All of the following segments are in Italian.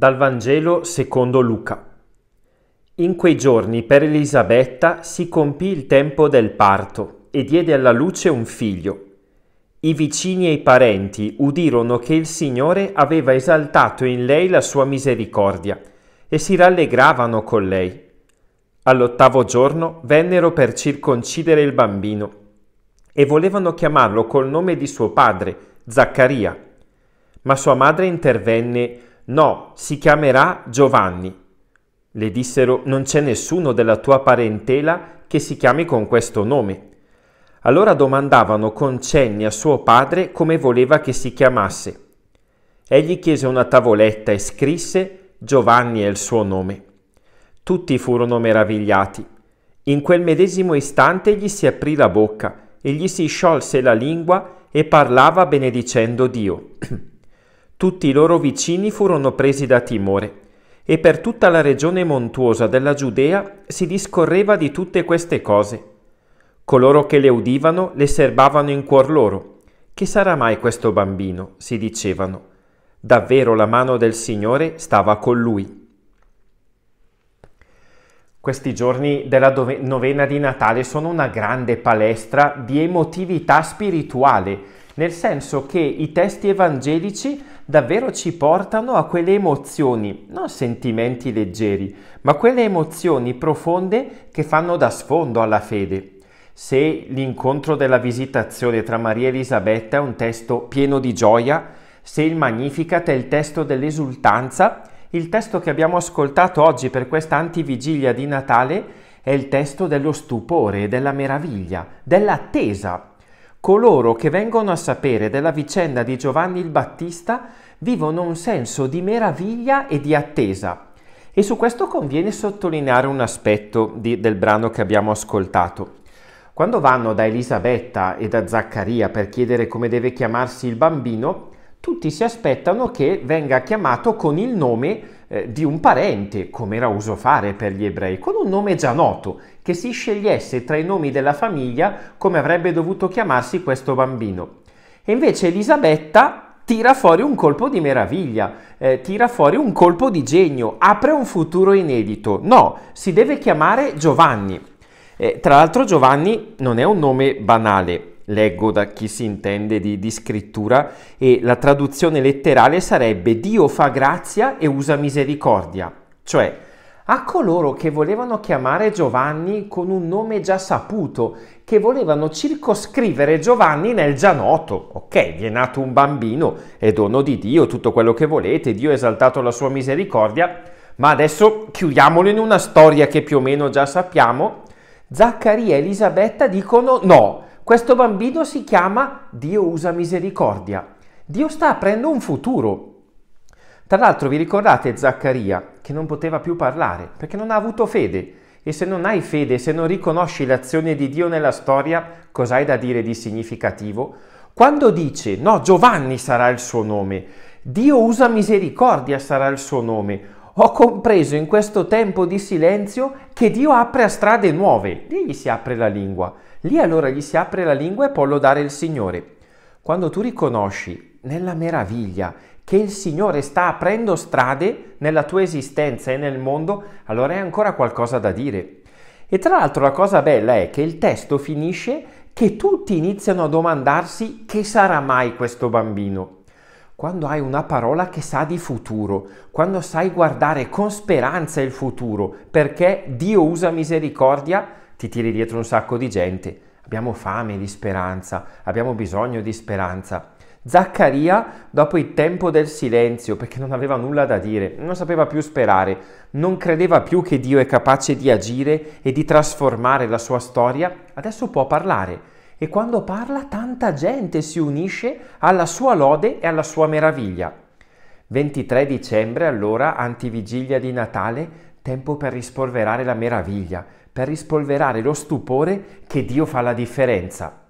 Dal Vangelo secondo Luca. In quei giorni per Elisabetta si compì il tempo del parto e diede alla luce un figlio. I vicini e i parenti udirono che il Signore aveva esaltato in lei la sua misericordia e si rallegravano con lei. All'ottavo giorno vennero per circoncidere il bambino e volevano chiamarlo col nome di suo padre, Zaccaria. Ma sua madre intervenne No, si chiamerà Giovanni. Le dissero, non c'è nessuno della tua parentela che si chiami con questo nome. Allora domandavano con cenni a suo padre come voleva che si chiamasse. Egli chiese una tavoletta e scrisse Giovanni è il suo nome. Tutti furono meravigliati. In quel medesimo istante gli si aprì la bocca e gli si sciolse la lingua e parlava benedicendo Dio. Tutti i loro vicini furono presi da timore, e per tutta la regione montuosa della Giudea si discorreva di tutte queste cose. Coloro che le udivano le serbavano in cuor loro. Che sarà mai questo bambino? si dicevano. Davvero la mano del Signore stava con lui questi giorni della novena di Natale sono una grande palestra di emotività spirituale, nel senso che i testi evangelici davvero ci portano a quelle emozioni, non sentimenti leggeri, ma quelle emozioni profonde che fanno da sfondo alla fede. Se l'incontro della visitazione tra Maria e Elisabetta è un testo pieno di gioia, se il Magnificat è il testo dell'esultanza, il testo che abbiamo ascoltato oggi per questa antivigilia di Natale è il testo dello stupore, della meraviglia, dell'attesa, Coloro che vengono a sapere della vicenda di Giovanni il Battista vivono un senso di meraviglia e di attesa. E su questo conviene sottolineare un aspetto di, del brano che abbiamo ascoltato. Quando vanno da Elisabetta e da Zaccaria per chiedere come deve chiamarsi il bambino, tutti si aspettano che venga chiamato con il nome eh, di un parente, come era uso fare per gli ebrei, con un nome già noto, che si scegliesse tra i nomi della famiglia come avrebbe dovuto chiamarsi questo bambino. E invece Elisabetta tira fuori un colpo di meraviglia, eh, tira fuori un colpo di genio, apre un futuro inedito. No, si deve chiamare Giovanni. Eh, tra l'altro Giovanni non è un nome banale, leggo da chi si intende di, di, scrittura, e la traduzione letterale sarebbe Dio fa grazia e usa misericordia, cioè a coloro che volevano chiamare Giovanni con un nome già saputo, che volevano circoscrivere Giovanni nel già noto. Ok, vi è nato un bambino, è dono di Dio, tutto quello che volete, Dio ha esaltato la sua misericordia, ma adesso chiudiamolo in una storia che più o meno già sappiamo. Zaccaria e Elisabetta dicono no, questo bambino si chiama Dio usa misericordia. Dio sta aprendo un futuro. Tra l'altro vi ricordate Zaccaria che non poteva più parlare perché non ha avuto fede e se non hai fede, se non riconosci l'azione di Dio nella storia, cos'hai da dire di significativo? Quando dice no, Giovanni sarà il suo nome, Dio usa misericordia sarà il suo nome, ho compreso in questo tempo di silenzio che Dio apre a strade nuove. Lì gli si apre la lingua. Lì allora gli si apre la lingua e può lodare il Signore. Quando tu riconosci nella meraviglia che il Signore sta aprendo strade nella tua esistenza e nel mondo, allora è ancora qualcosa da dire. E tra l'altro la cosa bella è che il testo finisce che tutti iniziano a domandarsi che sarà mai questo bambino quando hai una parola che sa di futuro, quando sai guardare con speranza il futuro, perché Dio usa misericordia, ti tiri dietro un sacco di gente. Abbiamo fame di speranza, abbiamo bisogno di speranza. Zaccaria, dopo il tempo del silenzio, perché non aveva nulla da dire, non sapeva più sperare, non credeva più che Dio è capace di agire e di trasformare la sua storia, adesso può parlare e quando parla tanta gente si unisce alla sua lode e alla sua meraviglia. 23 dicembre allora, antivigilia di Natale, tempo per rispolverare la meraviglia, per rispolverare lo stupore che Dio fa la differenza.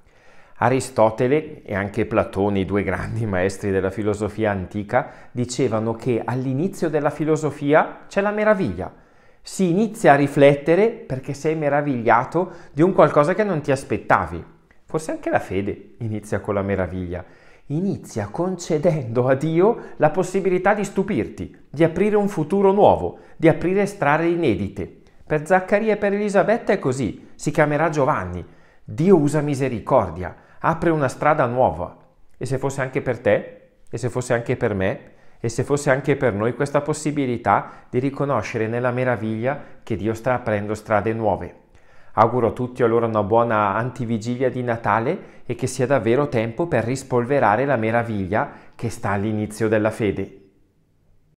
Aristotele e anche Platone, i due grandi maestri della filosofia antica, dicevano che all'inizio della filosofia c'è la meraviglia. Si inizia a riflettere perché sei meravigliato di un qualcosa che non ti aspettavi. Forse anche la fede inizia con la meraviglia. Inizia concedendo a Dio la possibilità di stupirti, di aprire un futuro nuovo, di aprire strade inedite. Per Zaccaria e per Elisabetta è così, si chiamerà Giovanni. Dio usa misericordia, apre una strada nuova. E se fosse anche per te, e se fosse anche per me, e se fosse anche per noi questa possibilità di riconoscere nella meraviglia che Dio sta aprendo strade nuove. Auguro a tutti allora una buona antivigilia di Natale e che sia davvero tempo per rispolverare la meraviglia che sta all'inizio della fede.